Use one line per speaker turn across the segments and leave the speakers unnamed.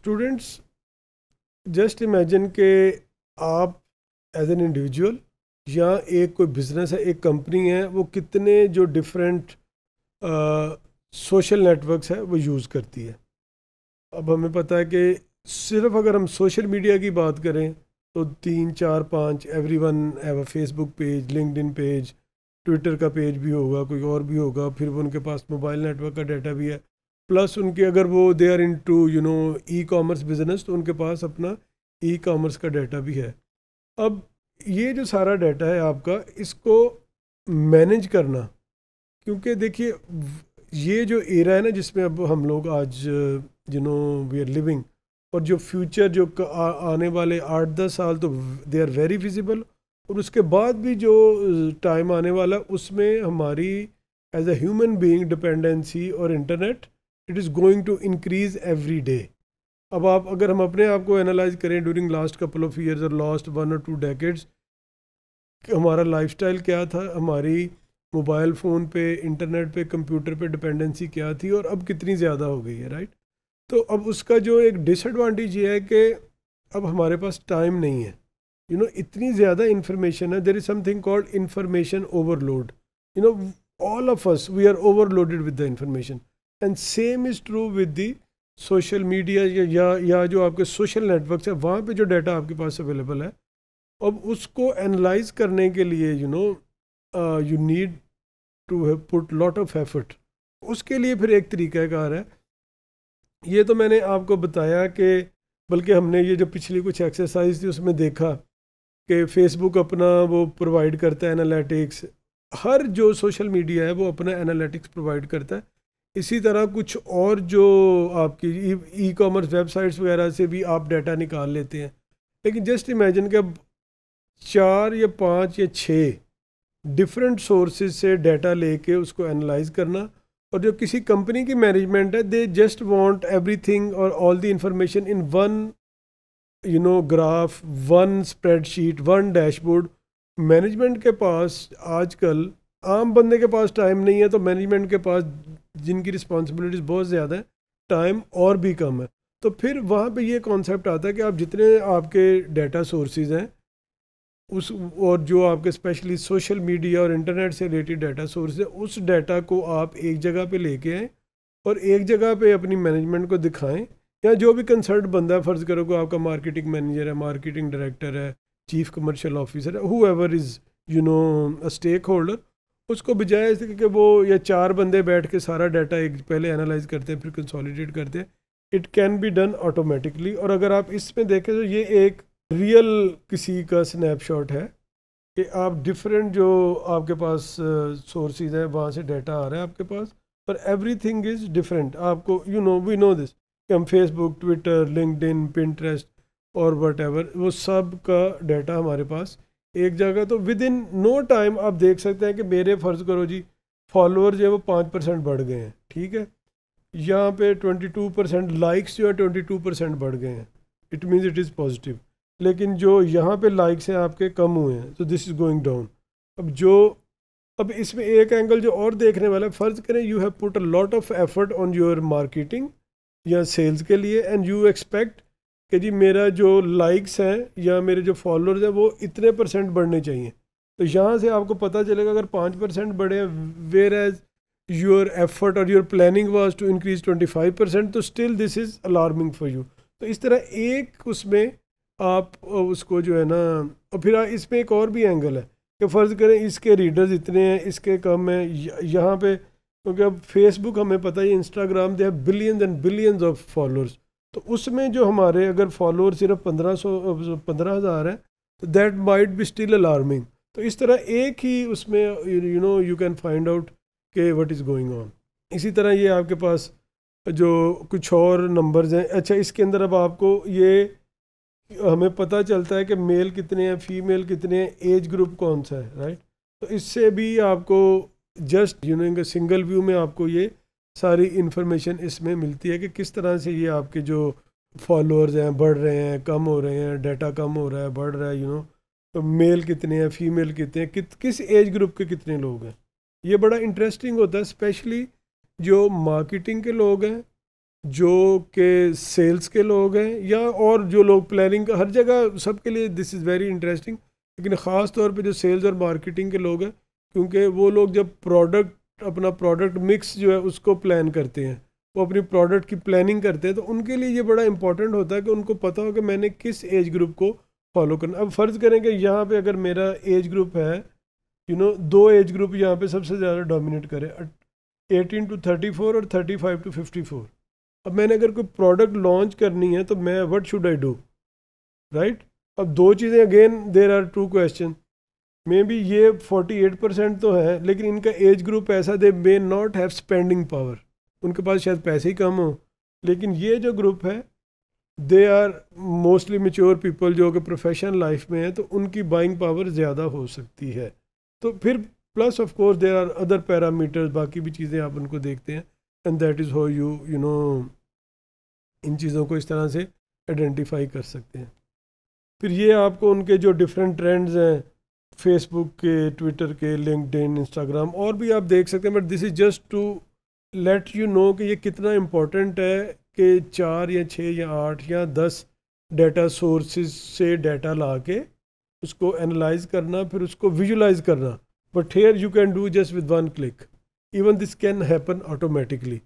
students just imagine के आप as an individual या एक कोई बिजनेस है एक कंपनी है वो कितने जो डिफरेंट सोशल नेटवर्क्स है वो यूज़ करती है अब हमें पता है कि सिर्फ अगर हम सोशल मीडिया की बात करें तो तीन चार पाँच every one have a Facebook page LinkedIn page Twitter का पेज भी होगा कोई और भी होगा फिर उनके पास मोबाइल नेटवर्क का डाटा भी है प्लस उनके अगर वो they are into you know e commerce business तो उनके पास अपना ई कॉमर्स का डाटा भी है अब ये जो सारा डाटा है आपका इसको मैनेज करना क्योंकि देखिए ये जो एरा है ना जिसमें अब हम लोग आज you know we are living और जो फ्यूचर जो आने वाले आठ दस साल तो दे आर वेरी विजिबल और उसके बाद भी जो टाइम आने वाला उसमें हमारी as a human being dependency और internet it is going to increase every day अब आप अगर हम अपने आप को एनालाइज करें during last couple of years और लास्ट वन और टू डेकेड्स हमारा स्टाइल क्या था हमारी मोबाइल फ़ोन पे इंटरनेट पे कंप्यूटर पे डिपेंडेंसी क्या थी और अब कितनी ज़्यादा हो गई है राइट तो अब उसका जो एक डिसएडवांटेज ये है कि अब हमारे पास टाइम नहीं है यू you नो know, इतनी ज़्यादा इन्फॉर्मेशन है there is something called information overload you know all of us we are overloaded with the information and same is true with the social media या या जो आपके social network है वहाँ पे जो डाटा आपके पास अवेलेबल है अब उसको एनालाइज करने के लिए you know you need to have put lot of effort उसके लिए फिर एक तरीका कार है ये तो मैंने आपको बताया कि बल्कि हमने ये जो पिछली कुछ एक्सरसाइज थी उसमें देखा कि फेसबुक अपना वो प्रोवाइड करता है एनालिटिक्स हर जो सोशल मीडिया है वो अपना एनालिटिक्स प्रोवाइड करता है इसी तरह कुछ और जो आपकी ई कॉमर्स वेबसाइट्स वगैरह से भी आप डाटा निकाल लेते हैं लेकिन जस्ट इमेजिन कि अब चार या पाँच या छः डिफरेंट सोर्सेज से डाटा लेके उसको एनालाइज करना और जो किसी कंपनी की मैनेजमेंट है दे जस्ट वांट एवरीथिंग और all the information in one you know graph one spreadsheet one dashboard management के पास आजकल आम बंदे के पास टाइम नहीं है तो मैनेजमेंट के पास जिनकी रिस्पॉन्सिबिलिटीज़ बहुत ज़्यादा है टाइम और भी कम है तो फिर वहाँ पे ये कॉन्सेप्ट आता है कि आप जितने आपके डेटा सोर्सेज हैं उस और जो आपके स्पेशली सोशल मीडिया और इंटरनेट से रिलेटेड डाटा सोर्स है उस डाटा को आप एक जगह पे लेके आएँ और एक जगह पे अपनी मैनेजमेंट को दिखाएं या जो भी कंसर्ट बंदा है फ़र्ज़ करो आपका मार्केटिंग मैनेजर है मार्केटिंग डायरेक्टर है चीफ कमर्शियल ऑफिसर है whoever is you know a stakeholder उसको बजाय कि वो या चार बंदे बैठ के सारा डाटा एक पहले एनालाइज करते हैं फिर कंसोलिडेट करते हैं it can be done automatically और अगर आप इसमें देखें तो ये एक रियल किसी का स्नैपशॉट है कि आप डिफरेंट जो आपके पास सोर्सेज हैं वहाँ से डाटा आ रहा है आपके पास पर एवरी थिंग इज़ डिफरेंट आपको you know we know this कि हम Facebook Twitter LinkedIn Pinterest और वट वो सब का डाटा हमारे पास एक जगह तो विद इन नो टाइम आप देख सकते हैं कि मेरे फ़र्ज़ करो जी फॉलोअर जो है वो पाँच परसेंट बढ़ गए हैं ठीक है यहाँ पे ट्वेंटी टू परसेंट लाइक्स जो है ट्वेंटी टू परसेंट बढ़ गए हैं it means it is positive लेकिन जो यहाँ पे लाइक्स हैं आपके कम हुए हैं तो दिस इज़ गोइंग डाउन अब जो अब इसमें एक एंगल जो और देखने वाला है फ़र्ज़ करें you have put a lot of effort on your marketing या सेल्स के लिए एंड यू एक्सपेक्ट कि जी मेरा जो लाइक्स हैं या मेरे जो फॉलोअर्स हैं वो इतने परसेंट बढ़ने चाहिए तो यहाँ से आपको पता चलेगा अगर पाँच परसेंट बढ़े हैं वेयर एज योर एफर्ट और your planning was to increase twenty five percent तो still this is alarming for you तो इस तरह एक उसमें आप उसको जो है ना और फिर इसमें एक और भी एंगल है कि फ़र्ज़ करें इसके रीडर्स इतने हैं इसके कम हैं यहाँ पे क्योंकि अब फेसबुक हमें पता है Instagram they have billions and billions of followers तो उसमें जो हमारे अगर फॉलोअर सिर्फ पंद्रह सौ पंद्रह हज़ार हैं तो that might be still alarming तो इस तरह एक ही उसमें you know you can find out के व्हाट इज़ गोइंग ऑन इसी तरह ये आपके पास जो कुछ और नंबर्स हैं अच्छा इसके अंदर अब आपको ये हमें पता चलता है कि मेल कितने हैं फीमेल कितने हैं एज ग्रुप कौन सा है राइट तो इससे भी आपको just you know single view में आपको ये सारी इन्फॉर्मेशन इसमें मिलती है कि किस तरह से ये आपके जो फॉलोअर्स हैं बढ़ रहे हैं कम हो रहे हैं डाटा कम हो रहा है बढ़ रहा है यू नो तो मेल कितने हैं फीमेल कितने हैं कि, किस एज ग्रुप के कितने लोग हैं ये बड़ा इंटरेस्टिंग होता है स्पेशली जो मार्केटिंग के लोग हैं जो के सेल्स के लोग हैं या और जो लोग प्लानिंग हर जगह सबके लिए दिस इज़ वेरी इंटरेस्टिंग लेकिन ख़ास तौर पे जो सेल्स और मार्केटिंग के लोग हैं क्योंकि वो लोग जब प्रोडक्ट अपना प्रोडक्ट मिक्स जो है उसको प्लान करते हैं वो अपनी प्रोडक्ट की प्लानिंग करते हैं तो उनके लिए ये बड़ा इंपॉर्टेंट होता है कि उनको पता हो कि मैंने किस एज ग्रुप को फॉलो करना अब फ़र्ज़ करें कि यहाँ पे अगर मेरा एज ग्रुप है यू you नो know, दो एज ग्रुप यहाँ पे सबसे ज़्यादा डोमिनेट करे एटीन टू थर्टी फोर और thirty five to fifty four अब मैंने अगर कोई प्रोडक्ट लॉन्च करनी है तो मैं what should I do right अब दो चीज़ें again there are two question maybe ये 48 परसेंट तो है लेकिन इनका एज ग्रुप ऐसा they may not have spending power उनके पास शायद पैसे ही कम हो लेकिन ये जो ग्रुप है they are mostly mature people जो कि प्रोफेशनल लाइफ में है तो उनकी बाइंग पावर ज़्यादा हो सकती है तो फिर plus of course there are other parameters बाकी भी चीज़ें आप उनको देखते हैं and that is how you you know इन चीज़ों को इस तरह से आइडेंटिफाई कर सकते हैं फिर ये आपको उनके जो डिफरेंट ट्रेंड्स हैं फेसबुक के ट्विटर के लिंकड इंस्टाग्राम और भी आप देख सकते हैं but this is just to let you know कि ये कितना इम्पोर्टेंट है कि चार या छः या आठ या दस डेटा सोर्सेज से डेटा ला के उसको एनालाइज करना फिर उसको विजुलाइज करना but here you can do just with one click even this can happen automatically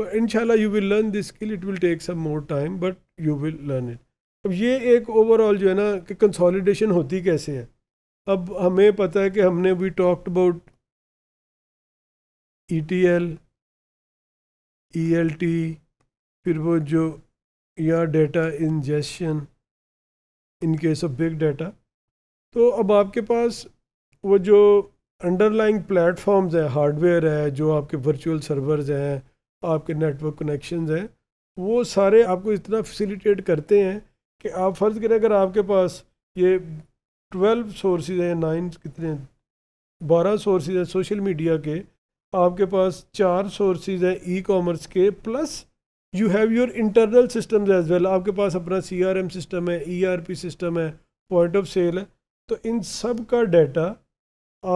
but in you will learn this skill it will take some more time but you will learn it अब ये एक overall जो है ना कि consolidation होती कैसे है अब हमें पता है कि हमने we talked about E T L E L T फिर वो जो या data ingestion in case of big data तो अब आपके पास वो जो अंडरलाइंग प्लेटफॉर्म्स है हार्डवेयर है जो आपके वर्चुअल सर्वर्स हैं आपके नेटवर्क कनेक्शंस हैं वो सारे आपको इतना फैसिलिटेट करते हैं कि आप फ़र्ज़ करें अगर आपके पास ये ट्वेल्व सोर्सेज हैं नाइन कितने बारह सोर्सेज हैं सोशल मीडिया के आपके पास चार सोर्सेज हैं ई कॉमर्स के plus you have your internal system as well आपके पास अपना सी आर एम सिस्टम है ई आर पी सिस्टम है पॉइंट ऑफ सेल है तो इन सब का डाटा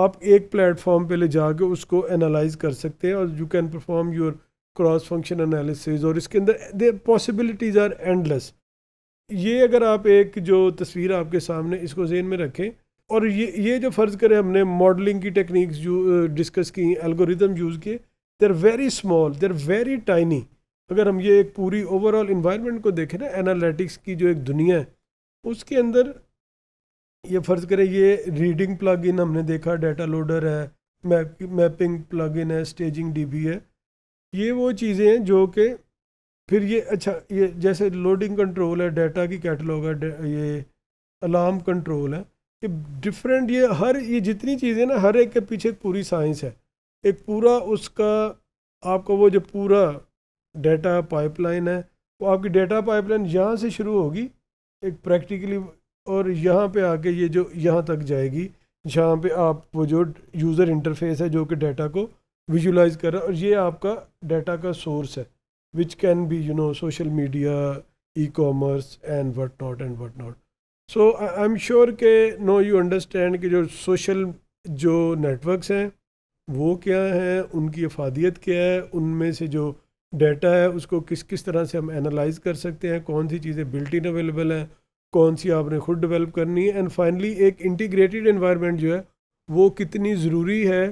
आप एक प्लेटफॉर्म पे ले जाके उसको एनालाइज कर सकते हैं और you can perform your cross function analysis और इसके अंदर दे पॉसिबिलिटीज़ आर एंडलेस ये अगर आप एक जो तस्वीर आपके सामने इसको जेन में रखें और ये ये जो फ़र्ज़ करें हमने मॉडलिंग की टेक्निक्स डिस्कस की एल्गोरिदम यूज़ किए they are very small they are very tiny अगर हम ये एक पूरी ओवरऑल इन्वायरमेंट को देखें ना एनालिटिक्स की जो एक दुनिया है उसके अंदर ये फ़र्ज़ करें ये रीडिंग प्लग इन हमने देखा डाटा लोडर है मैपिंग प्लग इन है स्टेजिंग डी है ये वो चीज़ें हैं जो कि फिर ये अच्छा ये जैसे लोडिंग कंट्रोल है डाटा की कैटलॉग है ये अलार्म कंट्रोल है ये डिफरेंट ये हर ये जितनी चीज़ें ना हर एक के पीछे एक पूरी साइंस है एक पूरा उसका आपका वो जो पूरा डाटा पाइपलाइन है वो आपकी डाटा पाइपलाइन यहाँ से शुरू होगी एक प्रैक्टिकली और यहाँ पे आके ये जो यहाँ तक जाएगी जहाँ पे आप वो जो यूज़र इंटरफेस है जो कि डाटा को विजुलाइज कर रहा है और ये आपका डाटा का सोर्स है which can be you know social media e-commerce and whatnot and whatnot so I am sure के नो यू अंडरस्टैंड कि जो सोशल जो नेटवर्क्स हैं वो क्या हैं उनकी अफादियत क्या है उनमें से जो डाटा है उसको किस किस तरह से हम एनालाइज कर सकते हैं कौन सी चीज़ें बिल्ट इन अवेलेबल हैं कौन सी आपने खुद डेवलप करनी है एंड फाइनली एक इंटीग्रेटेड इन्वायरमेंट जो है वो कितनी ज़रूरी है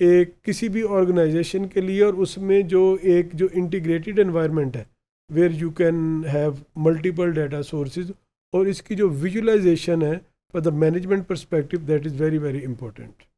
एक किसी भी ऑर्गेनाइजेशन के लिए और उसमें जो एक जो इंटीग्रेटेड एनवायरनमेंट है where you can have multiple data sources और इसकी जो विजुलाइजेशन है for the management perspective that is very very important